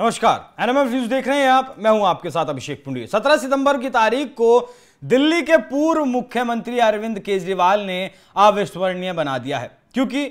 नमस्कार NMF news देख रहे हैं आप मैं हूं आपके साथ अभिषेक पुंडी 17 सितंबर की तारीख को दिल्ली के पूर्व मुख्यमंत्री अरविंद केजरीवाल ने अविस्मरणीय बना दिया है क्योंकि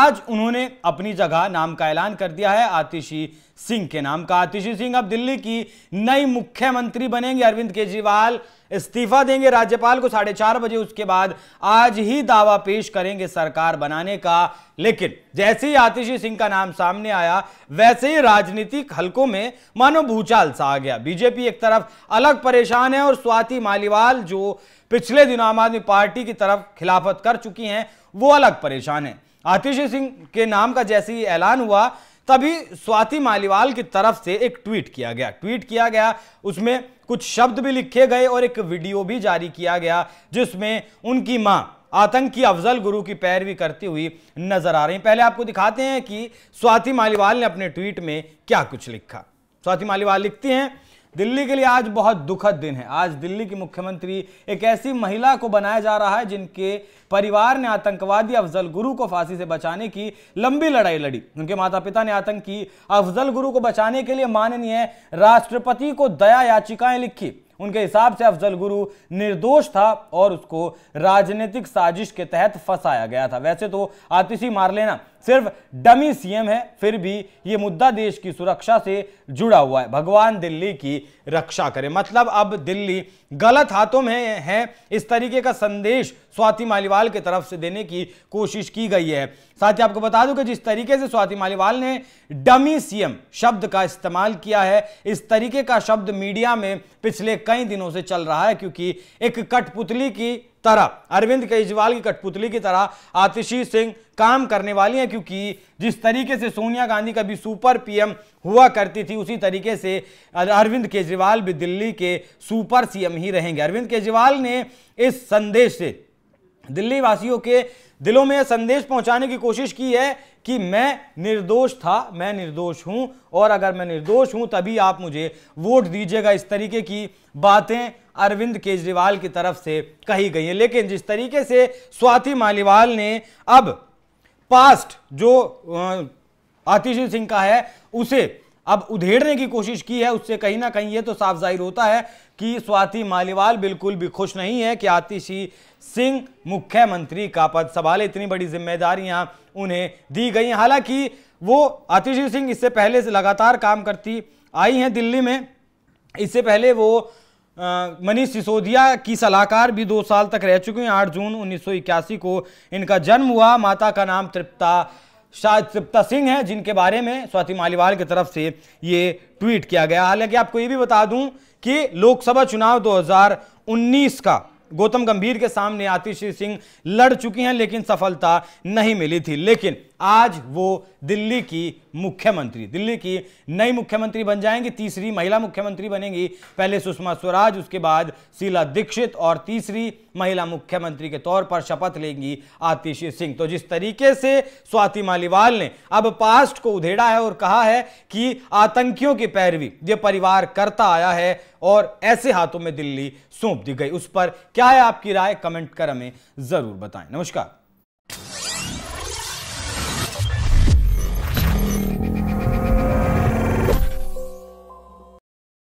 आज उन्होंने अपनी जगह नाम का ऐलान कर दिया है आतिशी सिंह के नाम का आतिशी सिंह अब दिल्ली की नई मुख्यमंत्री बनेंगे अरविंद केजरीवाल इस्तीफा देंगे राज्यपाल को साढ़े चार बजे उसके बाद आज ही दावा पेश करेंगे सरकार बनाने का लेकिन जैसे ही आतिशी सिंह का नाम सामने आया वैसे ही राजनीतिक हलकों में मानो भूचाल सा आ गया बीजेपी एक तरफ अलग परेशान है और स्वाति मालीवाल जो पिछले दिनों आम आदमी पार्टी की तरफ खिलाफत कर चुकी हैं वो अलग परेशान है आतिशी सिंह के नाम का जैसे ही ऐलान हुआ तभी स्वाति मालीवाल की तरफ से एक ट्वीट किया गया ट्वीट किया गया उसमें कुछ शब्द भी लिखे गए और एक वीडियो भी जारी किया गया जिसमें उनकी मां आतंकी अफजल गुरु की पैरवी करती हुई नजर आ रही पहले आपको दिखाते हैं कि स्वाति मालीवाल ने अपने ट्वीट में क्या कुछ लिखा स्वाति मालीवाल लिखती हैं दिल्ली के लिए आज बहुत दुखद दिन है आज दिल्ली की मुख्यमंत्री एक ऐसी महिला को बनाया जा रहा है जिनके परिवार ने आतंकवादी अफजल गुरु को फांसी से बचाने की लंबी लड़ाई लड़ी उनके माता पिता ने आतंकी अफजल गुरु को बचाने के लिए माननीय राष्ट्रपति को दया याचिकाएं लिखी उनके हिसाब से अफजल गुरु निर्दोष था और उसको राजनीतिक साजिश के तहत फंसाया गया था वैसे तो आतिशी मार लेना सिर्फ डमी सीएम है फिर भी ये मुद्दा देश की सुरक्षा से जुड़ा हुआ है भगवान दिल्ली की रक्षा करें मतलब अब दिल्ली गलत हाथों में है इस तरीके का संदेश स्वाति मालीवाल की तरफ से देने की कोशिश की गई है साथ ही आपको बता दूं कि जिस तरीके से स्वाति मालीवाल ने डमी सीएम शब्द का इस्तेमाल किया है इस तरीके का शब्द मीडिया में पिछले कई दिनों से चल रहा है क्योंकि एक कठपुतली की तरह अरविंद केजरीवाल की कठपुतली की तरह आतिशी सिंह काम करने वाली हैं क्योंकि जिस तरीके से सोनिया गांधी कभी सुपर पीएम हुआ करती थी उसी तरीके से अरविंद केजरीवाल भी दिल्ली के सुपर सीएम ही रहेंगे अरविंद केजरीवाल ने इस संदेश से दिल्ली वासियों के दिलों में यह संदेश पहुंचाने की कोशिश की है कि मैं निर्दोष था मैं निर्दोष हूं और अगर मैं निर्दोष हूं तभी आप मुझे वोट दीजिएगा इस तरीके की बातें अरविंद केजरीवाल की तरफ से कही गई हैं लेकिन जिस तरीके से स्वाति मालीवाल ने अब पास्ट जो आतिशी सिंह का है उसे अब उधेड़ने की कोशिश की है उससे कहीं ना कहीं ये तो साफ जाहिर होता है कि स्वाति मालीवाल बिल्कुल भी खुश नहीं है कि आतिशी सिंह मुख्यमंत्री का पद संभाले इतनी बड़ी जिम्मेदारियां उन्हें दी गई हालांकि वो आतिशी सिंह इससे पहले से लगातार काम करती आई हैं दिल्ली में इससे पहले वो मनीष सिसोदिया की सलाहकार भी दो साल तक रह चुके हैं आठ जून उन्नीस को इनका जन्म हुआ माता का नाम तृप्ता शायद तृप्ता सिंह हैं जिनके बारे में स्वाति मालीवाल की तरफ से ये ट्वीट किया गया हालांकि आपको ये भी बता दूं कि लोकसभा चुनाव 2019 का गौतम गंभीर के सामने आतिशी सिंह लड़ चुकी हैं लेकिन सफलता नहीं मिली थी लेकिन आज वो दिल्ली की मुख्यमंत्री दिल्ली की नई मुख्यमंत्री बन जाएंगी तीसरी महिला मुख्यमंत्री बनेंगी पहले सुषमा स्वराज उसके बाद शीला दीक्षित और तीसरी महिला मुख्यमंत्री के तौर पर शपथ लेंगी आतिशी सिंह तो जिस तरीके से स्वाति मालीवाल ने अब पास्ट को उधेड़ा है और कहा है कि आतंकियों की पैरवी ये परिवार करता आया है और ऐसे हाथों में दिल्ली सौंप दी गई उस पर क्या है आपकी राय कमेंट कर हमें जरूर बताएं नमस्कार